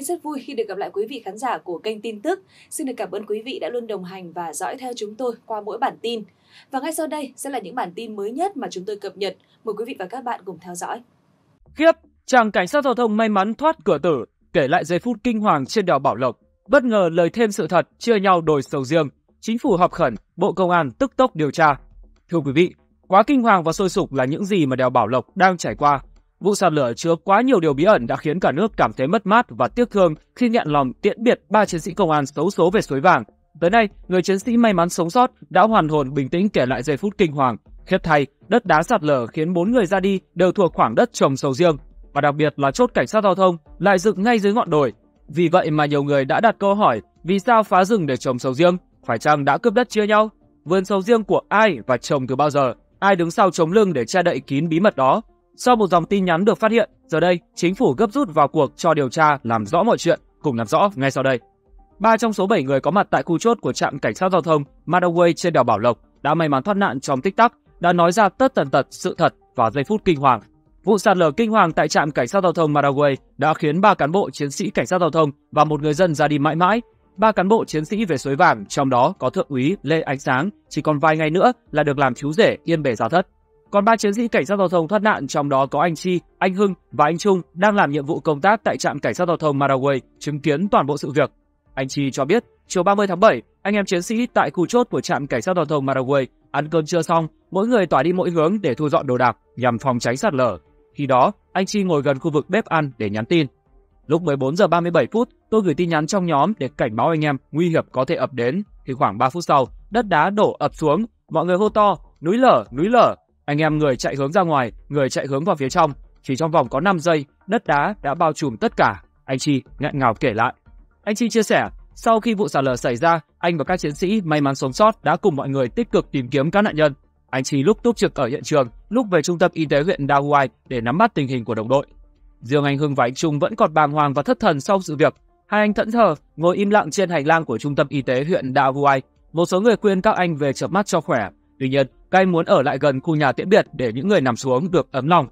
nay rất vui khi được gặp lại quý vị khán giả của kênh tin tức. Xin được cảm ơn quý vị đã luôn đồng hành và dõi theo chúng tôi qua mỗi bản tin. Và ngay sau đây sẽ là những bản tin mới nhất mà chúng tôi cập nhật. Mời quý vị và các bạn cùng theo dõi. Khiếp, chàng cảnh sát giao thông may mắn thoát cửa tử, kể lại giây phút kinh hoàng trên đèo Bảo Lộc. Bất ngờ lời thêm sự thật, chia nhau đổi sầu riêng. Chính phủ họp khẩn, Bộ Công an tức tốc điều tra. Thưa quý vị, quá kinh hoàng và sôi sục là những gì mà đèo Bảo Lộc đang trải qua Vụ sạt lở chứa quá nhiều điều bí ẩn đã khiến cả nước cảm thấy mất mát và tiếc thương khi nghẹn lòng tiễn biệt ba chiến sĩ công an xấu số về suối vàng. Tới nay, người chiến sĩ may mắn sống sót đã hoàn hồn bình tĩnh kể lại giây phút kinh hoàng. Khiếp thay, đất đá sạt lở khiến bốn người ra đi đều thuộc khoảng đất trồng sầu riêng và đặc biệt là chốt cảnh sát giao thông lại dựng ngay dưới ngọn đồi. Vì vậy mà nhiều người đã đặt câu hỏi vì sao phá rừng để trồng sầu riêng? Phải chăng đã cướp đất chia nhau? Vườn sầu riêng của ai và trồng từ bao giờ? Ai đứng sau chống lưng để che đậy kín bí mật đó? Sau một dòng tin nhắn được phát hiện, giờ đây chính phủ gấp rút vào cuộc cho điều tra làm rõ mọi chuyện, cùng làm rõ ngay sau đây. Ba trong số 7 người có mặt tại khu chốt của trạm cảnh sát giao thông Madaway trên đèo Bảo Lộc đã may mắn thoát nạn trong tích tắc, đã nói ra tất tần tật sự thật vào giây phút kinh hoàng. Vụ sạt lở kinh hoàng tại trạm cảnh sát giao thông Madaway đã khiến ba cán bộ chiến sĩ cảnh sát giao thông và một người dân ra đi mãi mãi. Ba cán bộ chiến sĩ về suối vàng, trong đó có thượng úy Lê Ánh Sáng, chỉ còn vài ngày nữa là được làm chú rể yên bề gia thất. Còn ba chiến sĩ cảnh sát giao thông thoát nạn trong đó có anh Chi, anh Hưng và anh Trung đang làm nhiệm vụ công tác tại trạm cảnh sát giao thông Maraway chứng kiến toàn bộ sự việc. Anh Chi cho biết, chiều 30 tháng 7, anh em chiến sĩ tại khu chốt của trạm cảnh sát giao thông Maraway ăn cơm trưa xong, mỗi người tỏa đi mỗi hướng để thu dọn đồ đạc nhằm phòng tránh sạt lở. Khi đó, anh Chi ngồi gần khu vực bếp ăn để nhắn tin. Lúc 14 giờ 37 phút, tôi gửi tin nhắn trong nhóm để cảnh báo anh em nguy hiểm có thể ập đến. Thì khoảng 3 phút sau, đất đá đổ ập xuống, mọi người hô to, núi lở, núi lở. Anh em người chạy hướng ra ngoài, người chạy hướng vào phía trong. Chỉ trong vòng có 5 giây, đất đá đã bao trùm tất cả. Anh Chi ngạn ngào kể lại. Anh Chi chia sẻ, sau khi vụ sạt lở xảy ra, anh và các chiến sĩ may mắn sống sót đã cùng mọi người tích cực tìm kiếm các nạn nhân. Anh Chi lúc túc trực ở hiện trường, lúc về trung tâm y tế huyện Da để nắm bắt tình hình của đồng đội. Riêng anh Hưng và anh Trung vẫn còn bàng hoàng và thất thần sau sự việc. Hai anh thẫn thờ ngồi im lặng trên hành lang của trung tâm y tế huyện Da Một số người khuyên các anh về chợp mắt cho khỏe. Tuy nhiên, các anh muốn ở lại gần khu nhà tiễn biệt để những người nằm xuống được ấm lòng.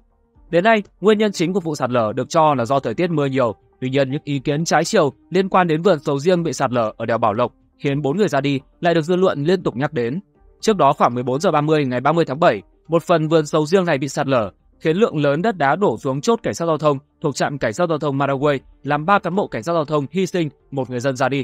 Đến nay, nguyên nhân chính của vụ sạt lở được cho là do thời tiết mưa nhiều. Tuy nhiên, những ý kiến trái chiều liên quan đến vườn sầu riêng bị sạt lở ở đèo Bảo Lộc khiến 4 người ra đi lại được dư luận liên tục nhắc đến. Trước đó khoảng 14 giờ 30 ngày 30 tháng 7, một phần vườn sầu riêng này bị sạt lở khiến lượng lớn đất đá đổ xuống chốt cảnh sát giao thông thuộc trạm cảnh sát giao thông Maraway, làm 3 cán bộ cảnh sát giao thông hy sinh, một người dân ra đi.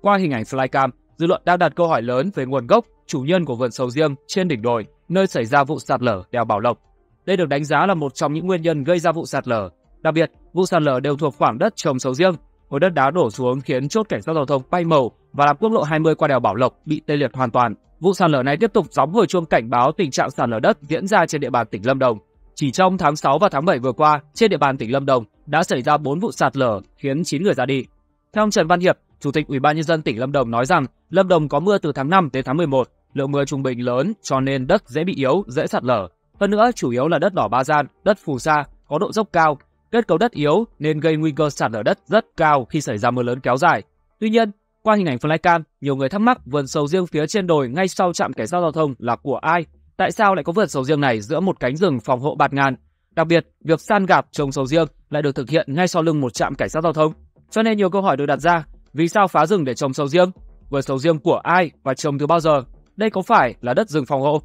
Qua hình ảnh flycam, dư luận đang đặt câu hỏi lớn về nguồn gốc, chủ nhân của vườn sầu riêng trên đỉnh đồi nơi xảy ra vụ sạt lở đèo Bảo Lộc. Đây được đánh giá là một trong những nguyên nhân gây ra vụ sạt lở. Đặc biệt, vụ sạt lở đều thuộc khoảng đất trồng sầu riêng. Khối đất đá đổ xuống khiến chốt cảnh sát giao thông bay màu và làm quốc lộ 20 qua đèo Bảo Lộc bị tê liệt hoàn toàn. Vụ sạt lở này tiếp tục gióng hồi chuông cảnh báo tình trạng sạt lở đất diễn ra trên địa bàn tỉnh Lâm Đồng. Chỉ trong tháng 6 và tháng 7 vừa qua, trên địa bàn tỉnh Lâm Đồng đã xảy ra 4 vụ sạt lở khiến 9 người ra đi. Theo ông Trần Văn Hiệp, Chủ tịch Ủy ban nhân dân tỉnh Lâm Đồng nói rằng Lâm Đồng có mưa từ tháng 5 đến tháng 11, lượng mưa trung bình lớn cho nên đất dễ bị yếu, dễ sạt lở. Hơn nữa chủ yếu là đất đỏ ba gian, đất phù sa có độ dốc cao, kết cấu đất yếu nên gây nguy cơ sạt lở đất rất cao khi xảy ra mưa lớn kéo dài. Tuy nhiên, qua hình ảnh flycam, nhiều người thắc mắc vườn sầu riêng phía trên đồi ngay sau trạm cảnh sát giao thông là của ai? Tại sao lại có vườn sầu riêng này giữa một cánh rừng phòng hộ bạt ngàn? Đặc biệt, việc san gạp trồng sầu riêng lại được thực hiện ngay sau lưng một trạm cảnh sát giao thông. Cho nên nhiều câu hỏi được đặt ra, vì sao phá rừng để trồng sầu riêng? Vườn sầu riêng của ai và trồng từ bao giờ? Đây có phải là đất rừng phòng hộ?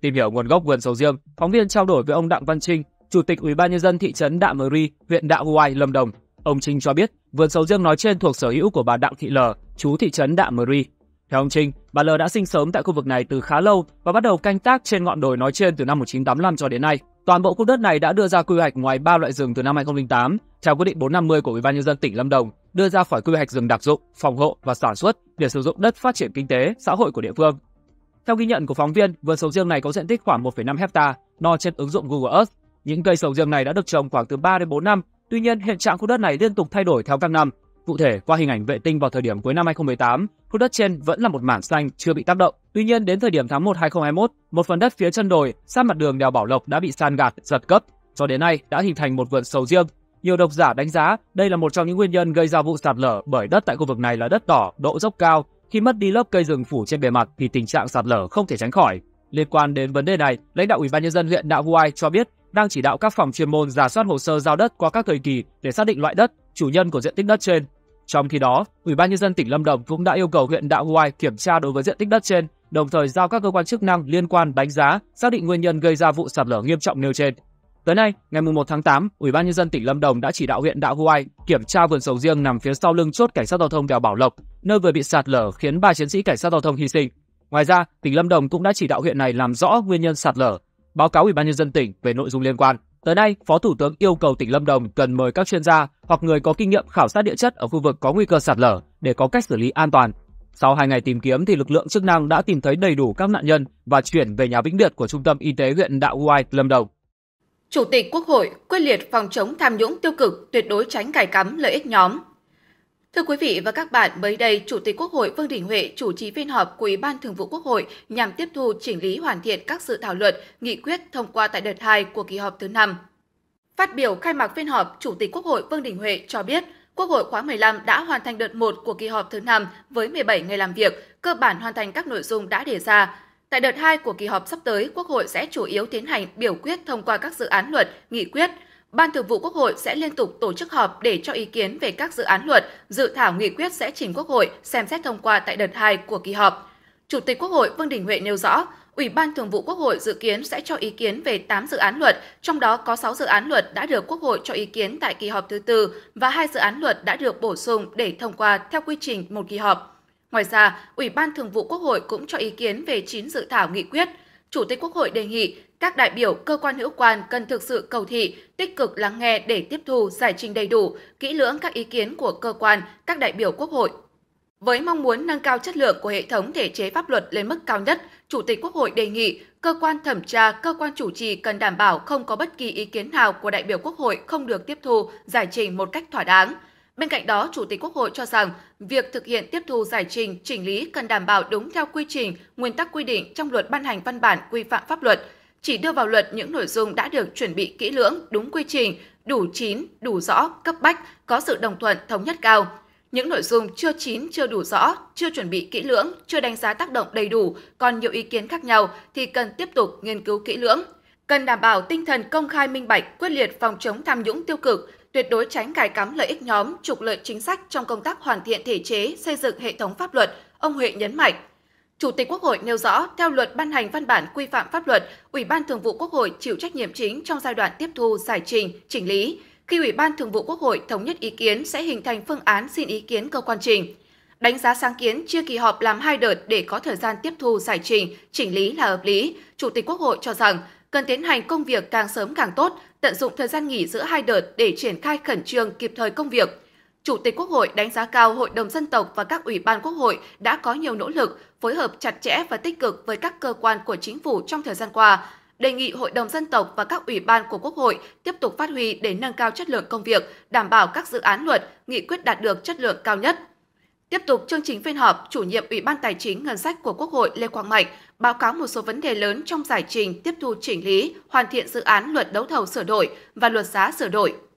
Tìm hiểu nguồn gốc vườn sầu riêng, phóng viên trao đổi với ông Đặng Văn Trinh, Chủ tịch Ủy ban nhân dân thị trấn Đạm Ri, huyện Đạ Huai, Lâm Đồng. Ông Trinh cho biết, vườn sầu riêng nói trên thuộc sở hữu của bà Đặng Thị Lờ, chú thị trấn Đạm Ri. Theo ông Trinh, bà L đã sinh sống tại khu vực này từ khá lâu và bắt đầu canh tác trên ngọn đồi nói trên từ năm 1985 cho đến nay. Toàn bộ khu đất này đã đưa ra quy hoạch ngoài ba loại rừng từ năm 2008 theo quyết định 450 của Ủy ban nhân dân tỉnh Lâm Đồng, đưa ra khỏi quy hoạch rừng đặc dụng, phòng hộ và sản xuất để sử dụng đất phát triển kinh tế, xã hội của địa phương. Theo ghi nhận của phóng viên, vườn sầu riêng này có diện tích khoảng 1,5 hecta, Đo trên ứng dụng Google Earth. Những cây sầu riêng này đã được trồng khoảng từ 3 đến 4 năm, tuy nhiên hiện trạng khu đất này liên tục thay đổi theo các năm Cụ thể, qua hình ảnh vệ tinh vào thời điểm cuối năm 2018, khu đất trên vẫn là một mảng xanh chưa bị tác động. Tuy nhiên, đến thời điểm tháng 1 2021, một phần đất phía chân đồi sát mặt đường đèo Bảo Lộc đã bị san gạt, giật cấp. Cho đến nay đã hình thành một vườn sầu riêng. Nhiều độc giả đánh giá đây là một trong những nguyên nhân gây ra vụ sạt lở bởi đất tại khu vực này là đất đỏ, độ dốc cao. Khi mất đi lớp cây rừng phủ trên bề mặt thì tình trạng sạt lở không thể tránh khỏi. Liên quan đến vấn đề này, lãnh đạo Ủy ban nhân dân huyện Đạo Huai cho biết đang chỉ đạo các phòng chuyên môn giả soát hồ sơ giao đất qua các thời kỳ để xác định loại đất, chủ nhân của diện tích đất trên. Trong khi đó, Ủy ban nhân dân tỉnh Lâm Đồng cũng đã yêu cầu huyện Đạo Hoài kiểm tra đối với diện tích đất trên, đồng thời giao các cơ quan chức năng liên quan đánh giá, xác định nguyên nhân gây ra vụ sạt lở nghiêm trọng nêu trên. Tới nay, ngày 1 tháng 8, Ủy ban nhân dân tỉnh Lâm Đồng đã chỉ đạo huyện Đạo Hoai kiểm tra vườn sầu riêng nằm phía sau lưng chốt cảnh sát giao thông đèo Bảo Lộc, nơi vừa bị sạt lở khiến ba chiến sĩ cảnh sát giao thông hy sinh. Ngoài ra, tỉnh Lâm Đồng cũng đã chỉ đạo huyện này làm rõ nguyên nhân sạt lở, báo cáo Ủy ban nhân dân tỉnh về nội dung liên quan. Tới nay, Phó Thủ tướng yêu cầu tỉnh Lâm Đồng cần mời các chuyên gia hoặc người có kinh nghiệm khảo sát địa chất ở khu vực có nguy cơ sạt lở để có cách xử lý an toàn. Sau 2 ngày tìm kiếm thì lực lượng chức năng đã tìm thấy đầy đủ các nạn nhân và chuyển về nhà vĩnh biệt của Trung tâm Y tế huyện Đạo Hoai, Lâm Đồng. Chủ tịch Quốc hội quyết liệt phòng chống tham nhũng tiêu cực, tuyệt đối tránh cài cắm lợi ích nhóm, Thưa quý vị và các bạn, mới đây, Chủ tịch Quốc hội Vương Đình Huệ chủ trì phiên họp của Ủy ban Thường vụ Quốc hội nhằm tiếp thu chỉnh lý hoàn thiện các dự thảo luật, nghị quyết thông qua tại đợt 2 của kỳ họp thứ 5. Phát biểu khai mạc phiên họp, Chủ tịch Quốc hội Vương Đình Huệ cho biết, Quốc hội khóa 15 đã hoàn thành đợt 1 của kỳ họp thứ 5 với 17 ngày làm việc, cơ bản hoàn thành các nội dung đã đề ra. Tại đợt 2 của kỳ họp sắp tới, Quốc hội sẽ chủ yếu tiến hành biểu quyết thông qua các dự án luật, nghị quyết – Ban Thường vụ Quốc hội sẽ liên tục tổ chức họp để cho ý kiến về các dự án luật, dự thảo nghị quyết sẽ trình Quốc hội xem xét thông qua tại đợt 2 của kỳ họp. Chủ tịch Quốc hội Vương Đình Huệ nêu rõ, Ủy ban Thường vụ Quốc hội dự kiến sẽ cho ý kiến về 8 dự án luật, trong đó có 6 dự án luật đã được Quốc hội cho ý kiến tại kỳ họp thứ tư và hai dự án luật đã được bổ sung để thông qua theo quy trình một kỳ họp. Ngoài ra, Ủy ban Thường vụ Quốc hội cũng cho ý kiến về 9 dự thảo nghị quyết – Chủ tịch Quốc hội đề nghị các đại biểu cơ quan hữu quan cần thực sự cầu thị, tích cực lắng nghe để tiếp thu giải trình đầy đủ, kỹ lưỡng các ý kiến của cơ quan, các đại biểu Quốc hội. Với mong muốn nâng cao chất lượng của hệ thống thể chế pháp luật lên mức cao nhất, Chủ tịch Quốc hội đề nghị cơ quan thẩm tra, cơ quan chủ trì cần đảm bảo không có bất kỳ ý kiến nào của đại biểu Quốc hội không được tiếp thu, giải trình một cách thỏa đáng – Bên cạnh đó, Chủ tịch Quốc hội cho rằng việc thực hiện tiếp thu giải trình, chỉnh lý cần đảm bảo đúng theo quy trình, nguyên tắc quy định trong luật ban hành văn bản quy phạm pháp luật, chỉ đưa vào luật những nội dung đã được chuẩn bị kỹ lưỡng, đúng quy trình, đủ chín, đủ rõ, cấp bách, có sự đồng thuận thống nhất cao. Những nội dung chưa chín, chưa đủ rõ, chưa chuẩn bị kỹ lưỡng, chưa đánh giá tác động đầy đủ, còn nhiều ý kiến khác nhau thì cần tiếp tục nghiên cứu kỹ lưỡng, cần đảm bảo tinh thần công khai minh bạch, quyết liệt phòng chống tham nhũng tiêu cực, tuyệt đối tránh cài cắm lợi ích nhóm, trục lợi chính sách trong công tác hoàn thiện thể chế, xây dựng hệ thống pháp luật, ông Huệ nhấn mạnh. Chủ tịch Quốc hội nêu rõ, theo luật ban hành văn bản quy phạm pháp luật, Ủy ban Thường vụ Quốc hội chịu trách nhiệm chính trong giai đoạn tiếp thu, giải trình, chỉnh lý. Khi Ủy ban Thường vụ Quốc hội thống nhất ý kiến sẽ hình thành phương án xin ý kiến cơ quan trình. Đánh giá sáng kiến chia kỳ họp làm hai đợt để có thời gian tiếp thu, giải trình, chỉnh lý là hợp lý. Chủ tịch Quốc hội cho rằng cần tiến hành công việc càng sớm càng tốt, tận dụng thời gian nghỉ giữa hai đợt để triển khai khẩn trương kịp thời công việc. Chủ tịch Quốc hội đánh giá cao Hội đồng dân tộc và các ủy ban Quốc hội đã có nhiều nỗ lực phối hợp chặt chẽ và tích cực với các cơ quan của chính phủ trong thời gian qua, đề nghị Hội đồng dân tộc và các ủy ban của Quốc hội tiếp tục phát huy để nâng cao chất lượng công việc, đảm bảo các dự án luật, nghị quyết đạt được chất lượng cao nhất. Tiếp tục chương trình phiên họp, chủ nhiệm Ủy ban Tài chính Ngân sách của Quốc hội Lê Quang Mạnh báo cáo một số vấn đề lớn trong giải trình tiếp thu chỉnh lý, hoàn thiện dự án luật đấu thầu sửa đổi và luật giá sửa đổi